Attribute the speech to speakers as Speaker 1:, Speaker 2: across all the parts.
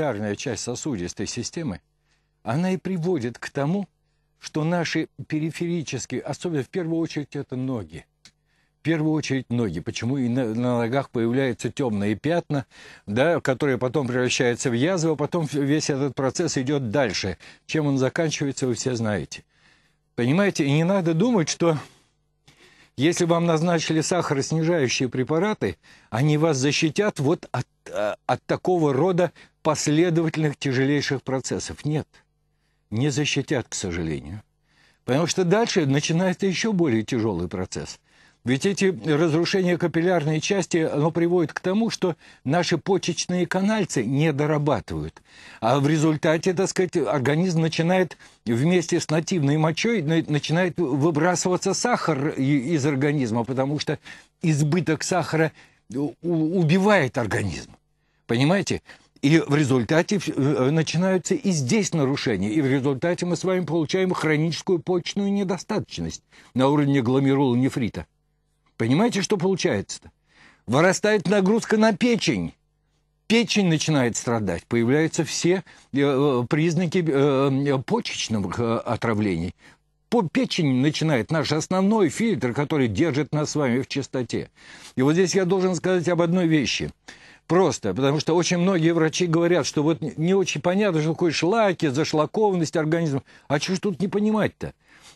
Speaker 1: молекулярная часть сосудистой системы, она и приводит к тому, что наши периферические, особенно в первую очередь это ноги, в первую очередь ноги. Почему и на, на ногах появляются темные пятна, да, которые потом превращаются в язву, а потом весь этот процесс идет дальше. Чем он заканчивается, вы все знаете. Понимаете, и не надо думать, что если вам назначили сахароснижающие препараты, они вас защитят вот от, э, от такого рода последовательных тяжелейших процессов. Нет, не защитят, к сожалению. Потому что дальше начинается еще более тяжелый процесс. Ведь эти разрушения капиллярной части, оно приводит к тому, что наши почечные канальцы не дорабатывают. А в результате, так сказать, организм начинает вместе с нативной мочой начинает выбрасываться сахар из организма, потому что избыток сахара убивает организм. Понимаете? И в результате э, э, начинаются и здесь нарушения. И в результате мы с вами получаем хроническую почную недостаточность на уровне гломерулонефрита. Понимаете, что получается-то? Вырастает нагрузка на печень. Печень начинает страдать. Появляются все э, признаки почечных отравлений. Печень начинает наш основной фильтр, который держит нас с вами в чистоте. И вот здесь я должен сказать об одной вещи – Просто, потому что очень многие врачи говорят, что вот не очень понятно, что такое шлаки, зашлакованность организма. А что ж тут не понимать-то?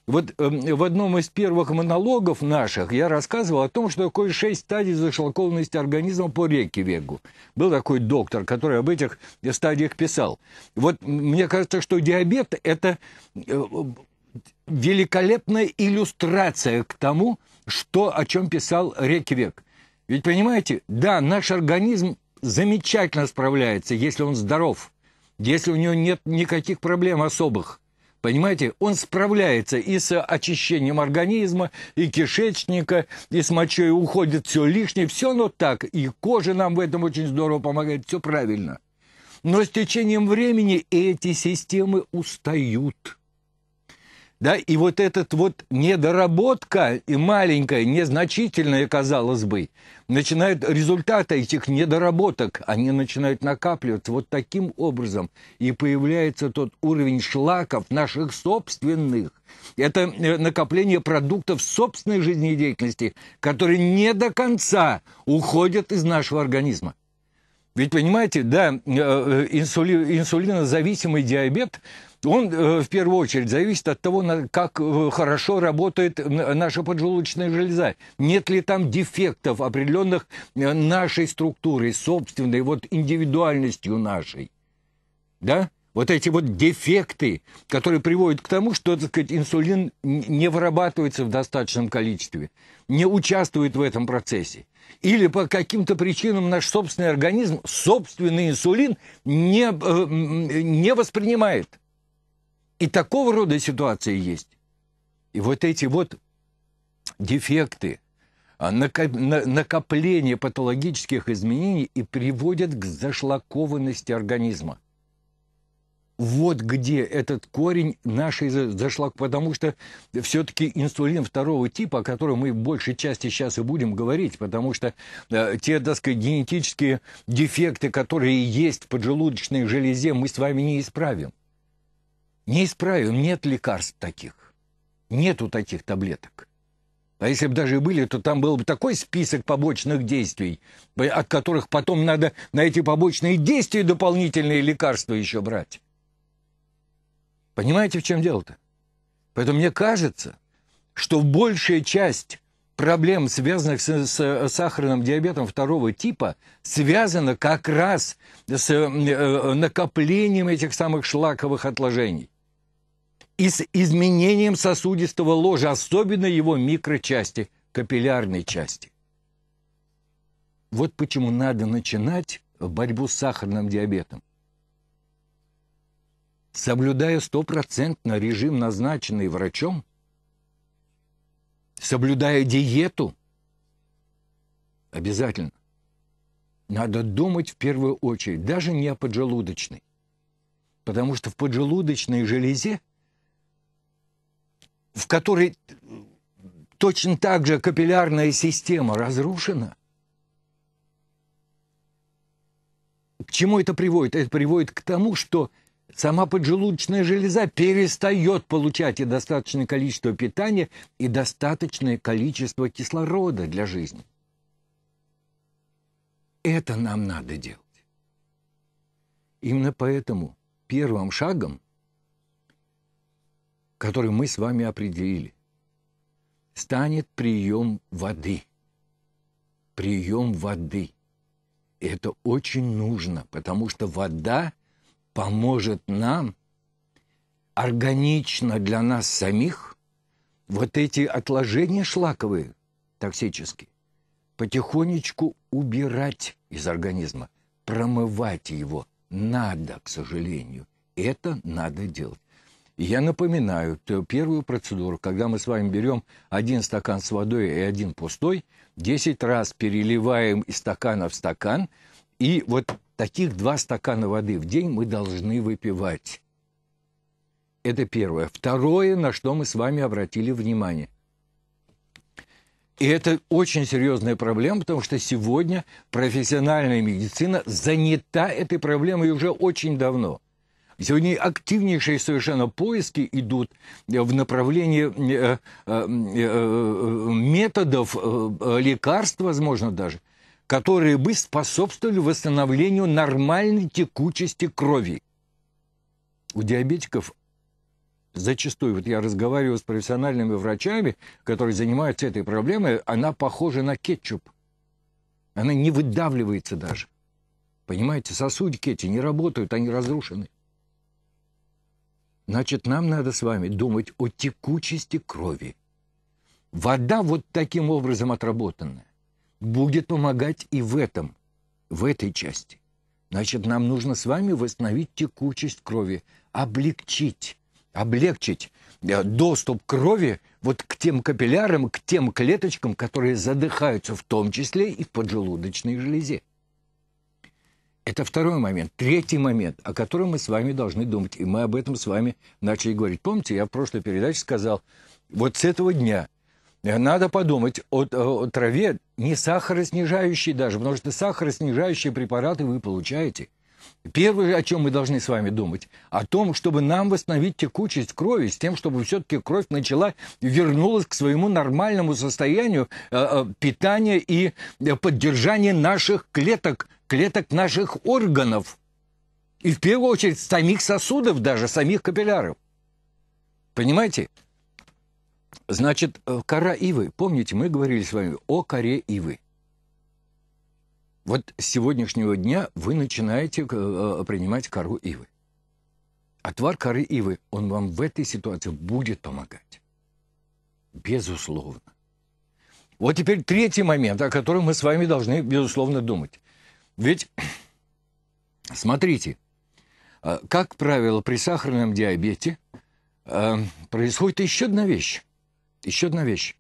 Speaker 1: Вот э, в одном из первых монологов наших я рассказывал о том, что такое шесть стадий зашлакованности организма по реке Вегу. Был такой доктор, который об этих стадиях писал. Вот мне кажется, что диабет – это э, великолепная иллюстрация к тому, что, о чем писал Реквек. Ведь понимаете, да, наш организм замечательно справляется, если он здоров, если у него нет никаких проблем особых. Понимаете, он справляется и с очищением организма, и кишечника, и с мочой уходит все лишнее, все но так. И кожа нам в этом очень здорово помогает, все правильно. Но с течением времени эти системы устают. Да? И вот эта вот недоработка, и маленькая, незначительная, казалось бы, начинает результаты этих недоработок, они начинают накапливаться вот таким образом. И появляется тот уровень шлаков наших собственных. Это э, накопление продуктов собственной жизнедеятельности, которые не до конца уходят из нашего организма. Ведь, понимаете, да, э, инсули, инсулинозависимый диабет, он э, в первую очередь зависит от того, как э, хорошо работает наша поджелудочная железа. Нет ли там дефектов определенных нашей структуры, собственной, вот индивидуальностью нашей. Да? вот эти вот дефекты, которые приводят к тому, что, так сказать, инсулин не вырабатывается в достаточном количестве, не участвует в этом процессе. Или по каким-то причинам наш собственный организм, собственный инсулин не, э, не воспринимает. И такого рода ситуации есть. И вот эти вот дефекты, а, накопление патологических изменений и приводят к зашлакованности организма вот где этот корень нашей зашлаг, потому что все-таки инсулин второго типа, о котором мы в большей части сейчас и будем говорить, потому что э, те, так сказать, генетические дефекты, которые есть в поджелудочной железе, мы с вами не исправим. Не исправим, нет лекарств таких, нету таких таблеток. А если бы даже и были, то там был бы такой список побочных действий, э, от которых потом надо на эти побочные действия дополнительные лекарства еще брать. Понимаете, в чем дело-то? Поэтому мне кажется, что большая часть проблем, связанных с, с э, сахарным диабетом второго типа, связана как раз с э, э, накоплением этих самых шлаковых отложений и с изменением сосудистого ложа, особенно его микрочасти, капиллярной части. Вот почему надо начинать борьбу с сахарным диабетом соблюдая стопроцентно режим, назначенный врачом, соблюдая диету, обязательно. Надо думать в первую очередь, даже не о поджелудочной. Потому что в поджелудочной железе, в которой точно так же капиллярная система разрушена, к чему это приводит? Это приводит к тому, что – сама поджелудочная железа перестает получать и достаточное количество питания, и достаточное количество кислорода для жизни. Это нам надо делать. Именно поэтому первым шагом, который мы с вами определили, станет прием воды. Прием воды. это очень нужно, потому что вода – поможет нам органично для нас самих вот эти отложения шлаковые, токсические, потихонечку убирать из организма, промывать его. Надо, к сожалению. Это надо делать. Я напоминаю, первую процедуру, когда мы с вами берем один стакан с водой и один пустой, 10 раз переливаем из стакана в стакан, и вот Таких два стакана воды в день мы должны выпивать. Это первое. Второе, на что мы с вами обратили внимание. И это очень серьезная проблема, потому что сегодня профессиональная медицина занята этой проблемой уже очень давно. Сегодня активнейшие совершенно поиски идут в направлении э, э, э, методов, лекарств, возможно, даже – которые бы способствовали восстановлению нормальной текучести крови. У диабетиков зачастую, вот я разговариваю с профессиональными врачами, которые занимаются этой проблемой, она похожа на кетчуп. Она не выдавливается даже. Понимаете, сосудики эти не работают, они разрушены. Значит, нам надо с вами думать о текучести крови. Вода вот таким образом отработанная будет помогать и в этом, в этой части. Значит, нам нужно с вами восстановить текучесть крови, облегчить, облегчить э, доступ крови вот к тем капиллярам, к тем клеточкам, которые задыхаются в том числе и в поджелудочной железе. Это второй момент. Третий момент, о котором мы с вами должны думать. И мы об этом с вами начали говорить. Помните, я в прошлой передаче сказал, вот с этого дня надо подумать о, о траве, не сахароснижающей даже, потому что сахароснижающие препараты вы получаете. Первое, о чем мы должны с вами думать, о том, чтобы нам восстановить текучесть крови, с тем, чтобы все-таки кровь начала, вернулась к своему нормальному состоянию э, э питания и э, поддержания наших клеток, клеток наших органов. И в первую очередь самих сосудов даже, самих капилляров. Понимаете? Значит, э, кора ивы. Помните, мы говорили с вами о коре ивы. Вот с сегодняшнего дня вы начинаете э, э, принимать кору ивы. Отвар коры ивы, он вам в этой ситуации будет помогать. Безусловно. Вот теперь третий момент, о котором мы с вами должны, безусловно, думать. Ведь, смотрите, как правило, при сахарном диабете происходит еще одна вещь. Еще одна вещь.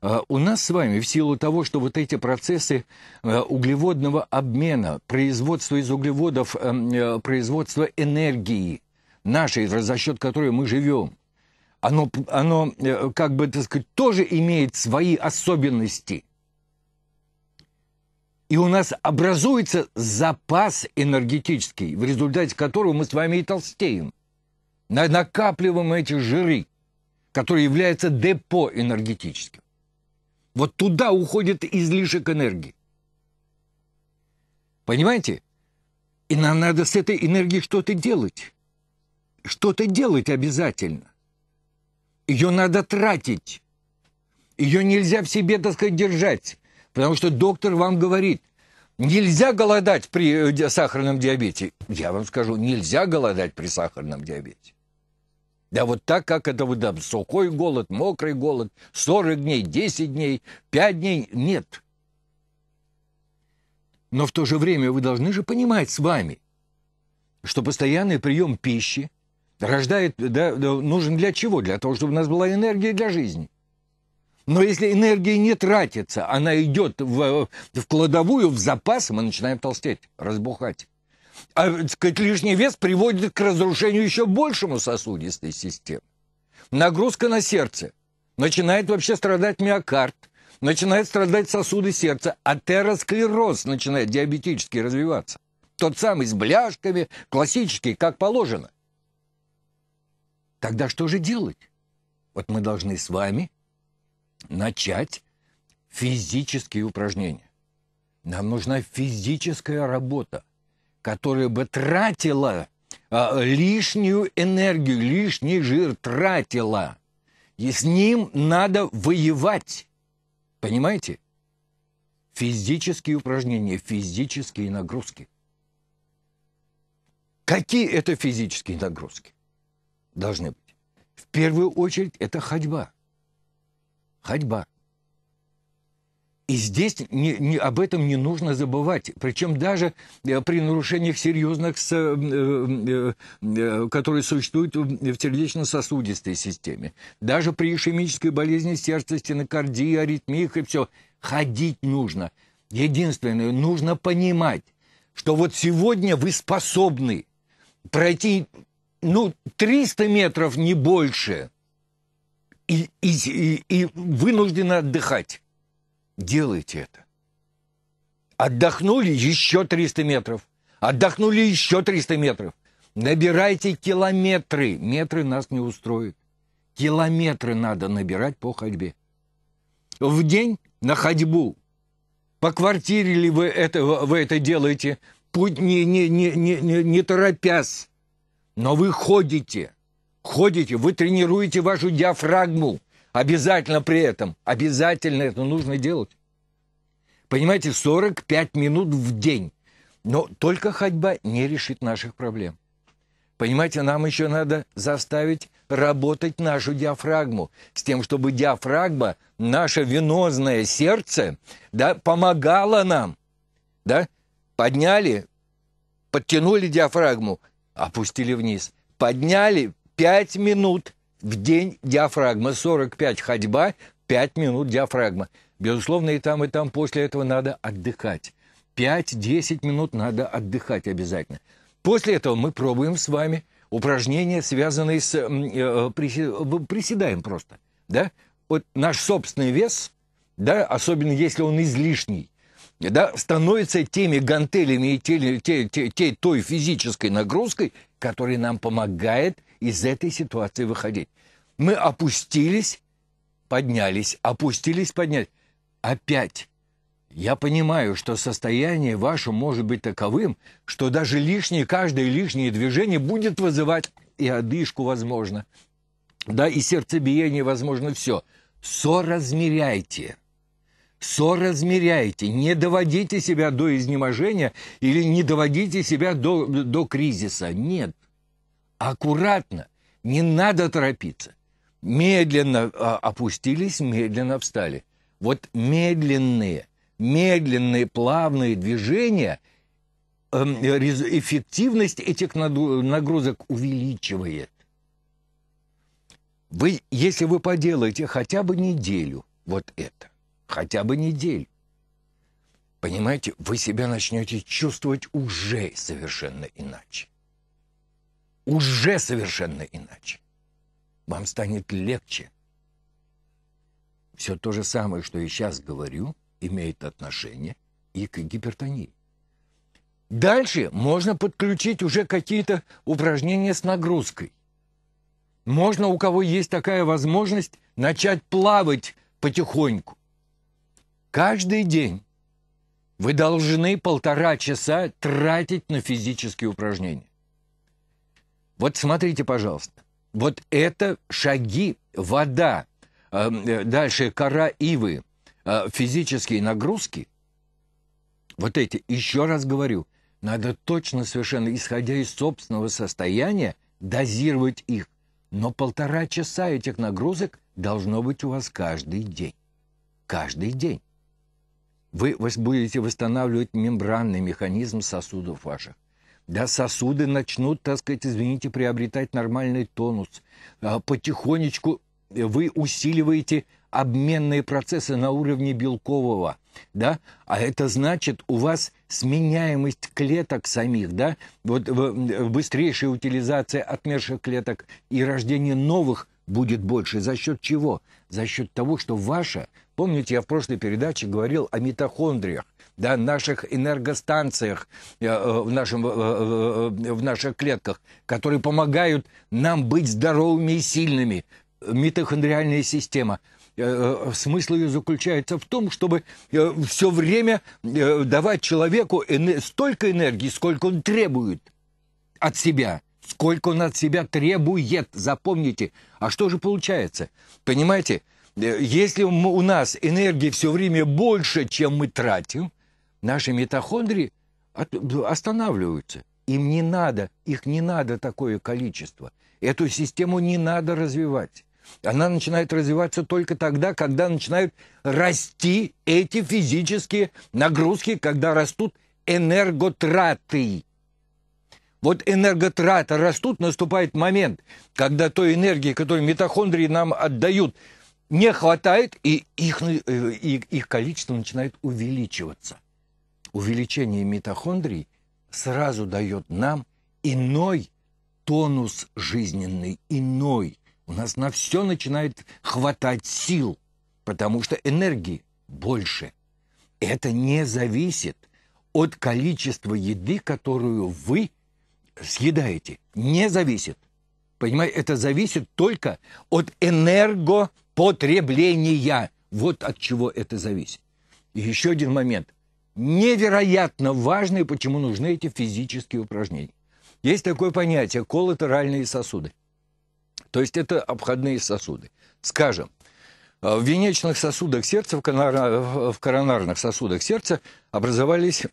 Speaker 1: А, у нас с вами, в силу того, что вот эти процессы а, углеводного обмена, производства из углеводов, эм, э, производства энергии, нашей, за счет которой мы живем, оно, оно э, как бы, так сказать, тоже имеет свои особенности. И у нас образуется запас энергетический, в результате которого мы с вами и толстеем. Накапливаем эти жиры который является депо энергетическим. Вот туда уходит излишек энергии. Понимаете? И нам надо с этой энергией что-то делать. Что-то делать обязательно. Ее надо тратить. Ее нельзя в себе, так сказать, держать. Потому что доктор вам говорит, нельзя голодать при э, сахарном диабете. Я вам скажу, нельзя голодать при сахарном диабете. Да вот так, как это вы там, сухой голод, мокрый голод, 40 дней, 10 дней, 5 дней, нет. Но в то же время вы должны же понимать с вами, что постоянный прием пищи рождает, да, нужен для чего? Для того, чтобы у нас была энергия для жизни. Но если энергия не тратится, она идет в, в кладовую, в запас, мы начинаем толстеть, разбухать. А, так сказать, лишний вес приводит к разрушению еще большему сосудистой системы. Нагрузка на сердце. Начинает вообще страдать миокард, начинает страдать сосуды сердца, атеросклероз начинает диабетически развиваться. Тот самый с бляшками, классический, как положено. Тогда что же делать? Вот мы должны с вами начать физические упражнения. Нам нужна физическая работа которая бы тратила э, лишнюю энергию, лишний жир тратила. И с ним надо воевать. Понимаете? Физические упражнения, физические нагрузки. Какие это физические нагрузки должны быть? В первую очередь это ходьба. Ходьба. И здесь не, не, об этом не нужно забывать. Причем даже э, при нарушениях серьезных, с, э, э, э, которые существуют в сердечно-сосудистой системе, даже при ишемической болезни сердца, стенокардии, аритмиях и все, ходить нужно. Единственное, нужно понимать, что вот сегодня вы способны пройти ну, 300 метров, не больше, и, и, и, и вынуждены отдыхать. Делайте это. Отдохнули еще 300 метров. Отдохнули еще 300 метров. Набирайте километры. Метры нас не устроят. Километры надо набирать по ходьбе. В день на ходьбу. По квартире ли вы это, вы это делаете? Путь не, не, не, не, не, не торопясь. Но вы ходите. Ходите, вы тренируете вашу диафрагму. Обязательно при этом, обязательно это нужно делать. Понимаете, 45 минут в день. Но только ходьба не решит наших проблем. Понимаете, нам еще надо заставить работать нашу диафрагму, с тем, чтобы диафрагма, наше венозное сердце, да, помогало нам, да, подняли, подтянули диафрагму, опустили вниз, подняли 5 минут, в день диафрагма, 45 ходьба, 5 минут диафрагма. Безусловно, и там, и там после этого надо отдыхать. 5-10 минут надо отдыхать обязательно. После этого мы пробуем с вами упражнения, связанные с... Э, приседаем просто, да? Вот наш собственный вес, да, особенно если он излишний, да, становится теми гантелями и те, те, те, той физической нагрузкой, которая нам помогает – из этой ситуации выходить. Мы опустились, поднялись, опустились, поднялись. Опять. Я понимаю, что состояние ваше может быть таковым, что даже лишнее, каждое лишнее движение будет вызывать и одышку, возможно. Да, и сердцебиение, возможно, все. Соразмеряйте. Соразмеряйте. Не доводите себя до изнеможения или не доводите себя до, до кризиса. Нет аккуратно, не надо торопиться. Медленно а, опустились, медленно встали. Вот медленные, медленные, плавные движения, эм, эффективность этих нагрузок увеличивает. Вы, если вы поделаете хотя бы неделю вот это, хотя бы неделю, понимаете, вы себя начнете чувствовать уже совершенно иначе уже совершенно иначе. Вам станет легче. Все то же самое, что я сейчас говорю, имеет отношение и к гипертонии. Дальше можно подключить уже какие-то упражнения с нагрузкой. Можно, у кого есть такая возможность, начать плавать потихоньку. Каждый день вы должны полтора часа тратить на физические упражнения. Вот смотрите, пожалуйста. Вот это шаги, вода, эм, э, дальше кора ивы, э, физические нагрузки. Вот эти, еще раз говорю, надо точно совершенно, исходя из собственного состояния, дозировать их. Но полтора часа этих нагрузок должно быть у вас каждый день. Каждый день. Вы будете восстанавливать мембранный механизм сосудов ваших. Да, сосуды начнут, так сказать, извините, приобретать нормальный тонус. А потихонечку вы усиливаете обменные процессы на уровне белкового, да, а это значит у вас сменяемость клеток самих, да, вот э, э, быстрейшая утилизация отмерших клеток и рождение новых будет больше. За счет чего? За счет того, что ваша, помните, я в прошлой передаче говорил о митохондриях, да, наших энергостанциях, э, э, в, нашем, э, в наших клетках, которые помогают нам быть здоровыми и сильными. Митохондриальная система. Смысл ее заключается в том, чтобы все время давать человеку столько энергии, сколько он требует от себя сколько он от себя требует, запомните. А что же получается? Понимаете, если у нас энергии все время больше, чем мы тратим, Наши митохондрии останавливаются. Им не надо, их не надо такое количество. Эту систему не надо развивать. Она начинает развиваться только тогда, когда начинают расти эти физические нагрузки, когда растут энерготраты. Вот энерготраты растут, наступает момент, когда той энергии, которую митохондрии нам отдают, не хватает, и их, э, и их количество начинает увеличиваться увеличение митохондрий сразу дает нам иной тонус жизненный, иной. У нас на все начинает хватать сил, потому что энергии больше. Это не зависит от количества еды, которую вы съедаете. Не зависит. Понимаете, это зависит только от энергопотребления. Вот от чего это зависит. И еще один момент невероятно важно и почему нужны эти физические упражнения. Есть такое понятие – коллатеральные сосуды. То есть это обходные сосуды. Скажем, э, в венечных сосудах сердца, в, коронарных сосудах сердца образовались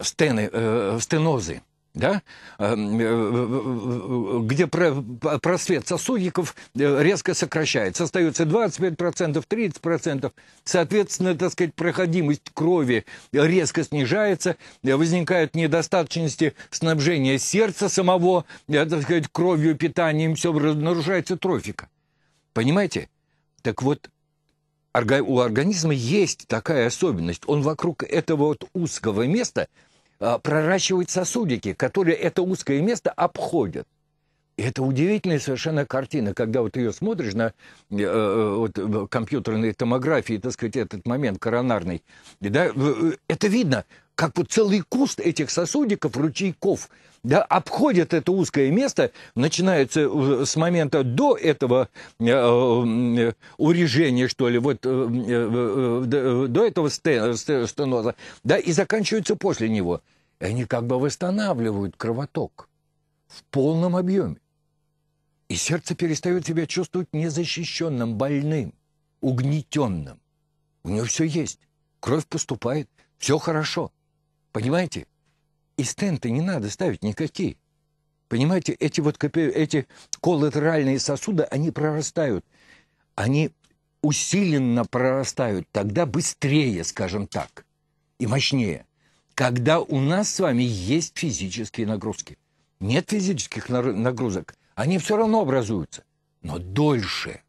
Speaker 1: стены, э, стенозы – да, а, э, где просвет сосудиков э, резко сокращается. Остается 25%, 30%. Соответственно, так сказать, проходимость крови резко снижается. Возникают недостаточности снабжения сердца самого, э, так сказать, кровью, питанием. Все нарушается трофика. Понимаете? Так вот, у организма есть такая особенность. Он вокруг этого вот узкого места – а, проращивать сосудики, которые это узкое место обходят. И это удивительная совершенно картина, когда вот ее смотришь на э, э вот, э, компьютерной томографии, так сказать, этот момент коронарный, да, э, это видно, как вот целый куст этих сосудиков, ручейков, да, обходят это узкое место, начинается э, с момента до этого э, э, урежения, что ли, вот э, до, э, до этого стеноза, да, и заканчиваются после него. И они как бы восстанавливают кровоток в полном объеме. И сердце перестает себя чувствовать незащищенным, больным, угнетенным. У него все есть, кровь поступает, все хорошо – Понимаете? И стенты не надо ставить никакие. Понимаете, эти вот эти коллатеральные сосуды, они прорастают. Они усиленно прорастают, тогда быстрее, скажем так, и мощнее. Когда у нас с вами есть физические нагрузки. Нет физических нагрузок, они все равно образуются, но дольше,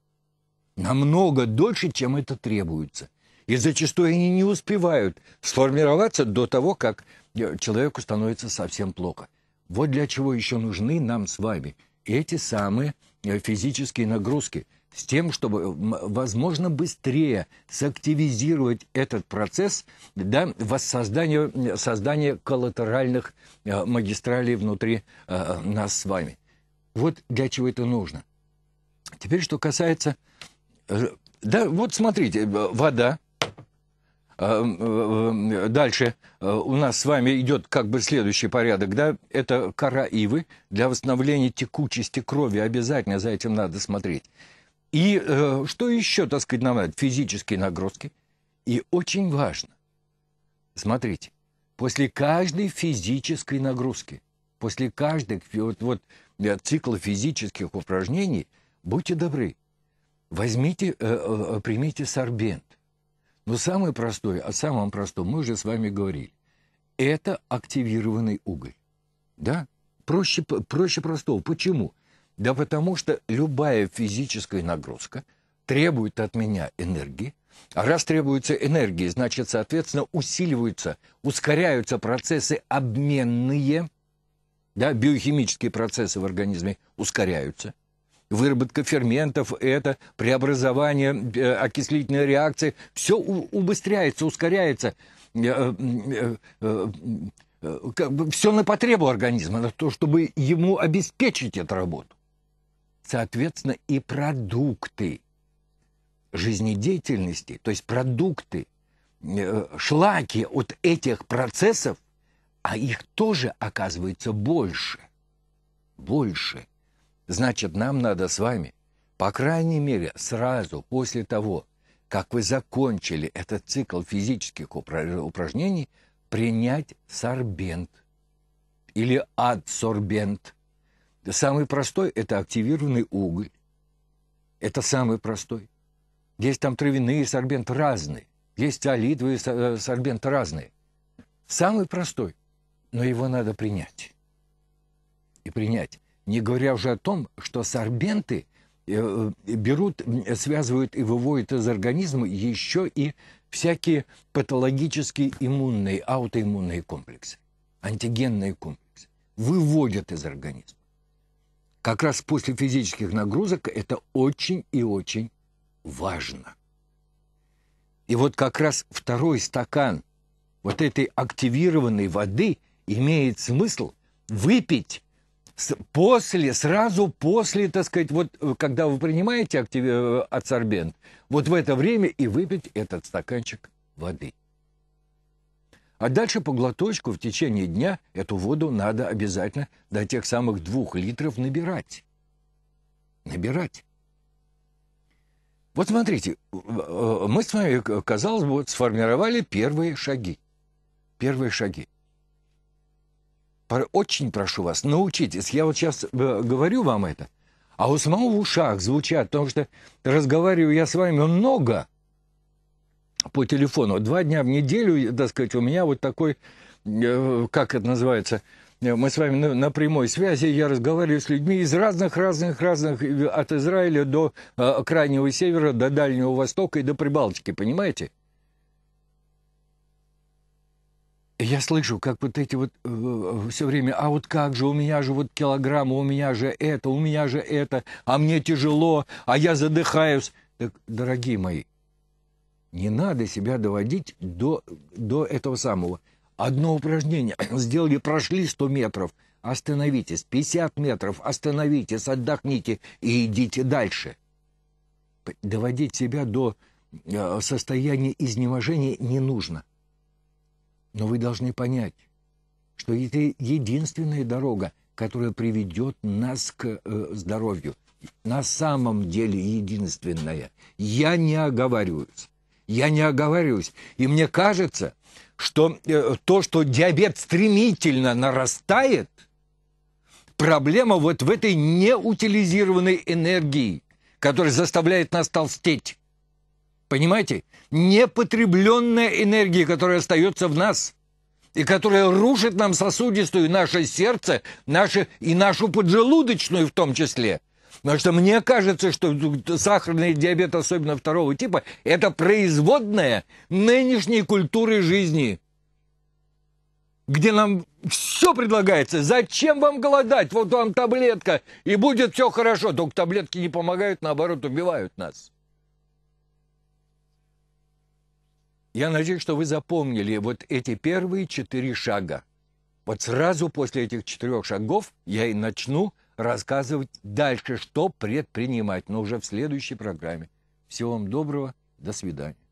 Speaker 1: намного дольше, чем это требуется – и зачастую они не успевают сформироваться до того, как э, человеку становится совсем плохо. Вот для чего еще нужны нам с вами эти самые э, физические нагрузки, с тем, чтобы, э, возможно, быстрее сактивизировать этот процесс да, воссоздания создания коллатеральных магистралей внутри нас с вами. Вот для чего это нужно. Теперь, что касается... Да, вот смотрите, вода, а, э, э, дальше э, у нас с вами идет как бы следующий порядок, да, это караивы Для восстановления текучести крови обязательно за этим надо смотреть. И что еще, так сказать, нам надо? Физические нагрузки. И очень важно, смотрите, после каждой физической нагрузки, после каждых вот, вот, цикла физических упражнений, будьте добры, возьмите, примите сорбент но самое простое, о самом простом мы уже с вами говорили. Это активированный уголь. Да? Проще, проще простого. Почему? Да потому что любая физическая нагрузка требует от меня энергии, а раз требуется энергии, значит, соответственно, усиливаются, ускоряются процессы обменные, да, биохимические процессы в организме ускоряются – выработка ферментов, это преобразование, э, окислительной реакции. Все убыстряется, ускоряется. Э, э, Все на потребу организма, на то, чтобы ему обеспечить эту работу. Соответственно, и продукты жизнедеятельности, то есть продукты, шлаки от этих процессов, а их тоже оказывается больше. Больше – Значит, нам надо с вами, по крайней мере, сразу после того, как вы закончили этот цикл физических упражнений, принять сорбент или адсорбент. Самый простой – это активированный уголь. Это самый простой. Есть там травяные сорбенты разные. Есть алитвы э, сорбенты разные. Самый простой, но его надо принять. И принять не говоря уже о том, что сорбенты э, э, берут, связывают и выводят из организма еще и всякие патологические иммунные, аутоиммунные комплексы, антигенные комплексы. Выводят из организма. Как раз после физических нагрузок это очень и очень важно. И вот как раз второй стакан вот этой активированной воды имеет смысл выпить после, сразу после, так сказать, вот э, когда вы принимаете актив... Э, адсорбент, вот в это время и выпить этот стаканчик воды. А дальше по глоточку в течение дня эту воду надо обязательно до тех самых двух литров набирать. Набирать. Вот смотрите, э, мы с вами, казалось бы, сформировали первые шаги. Первые шаги очень прошу вас, научитесь. Я вот сейчас э, говорю вам это, а у самого в ушах звучат, потому что разговариваю я с вами много по телефону. Два дня в неделю, э, так сказать, у меня вот такой, э, как это называется, мы с вами на, на прямой связи, я разговариваю с людьми из разных-разных-разных, от Израиля до э, Крайнего Севера, до Дальнего Востока и до Прибалтики, понимаете? я слышу, как вот эти вот э, э все время, а вот как же, у меня же вот килограмм, у меня же это, у меня же это, а мне тяжело, а я задыхаюсь. Так, дорогие мои, не надо себя доводить до, до этого самого. Одно упражнение сделали, прошли 100 метров, остановитесь, 50 метров, остановитесь, отдохните и идите дальше. Доводить себя до э, состояния изнеможения не нужно – но вы должны понять, что это единственная дорога, которая приведет нас к э, здоровью. На самом деле единственная. Я не оговариваюсь. Я не оговариваюсь. И мне кажется, что э, то, что диабет стремительно нарастает, проблема вот в этой неутилизированной энергии, которая заставляет нас толстеть. Понимаете? Непотребленная энергия, которая остается в нас и которая рушит нам сосудистую, наше сердце, наше, и нашу поджелудочную в том числе. Потому что мне кажется, что сахарный диабет, особенно второго типа, это производная нынешней культуры жизни, где нам все предлагается. Зачем вам голодать? Вот вам таблетка, и будет все хорошо. Только таблетки не помогают, наоборот, убивают нас. Я надеюсь, что вы запомнили вот эти первые четыре шага. Вот сразу после этих четырех шагов я и начну рассказывать дальше, что предпринимать, но уже в следующей программе. Всего вам доброго, до свидания.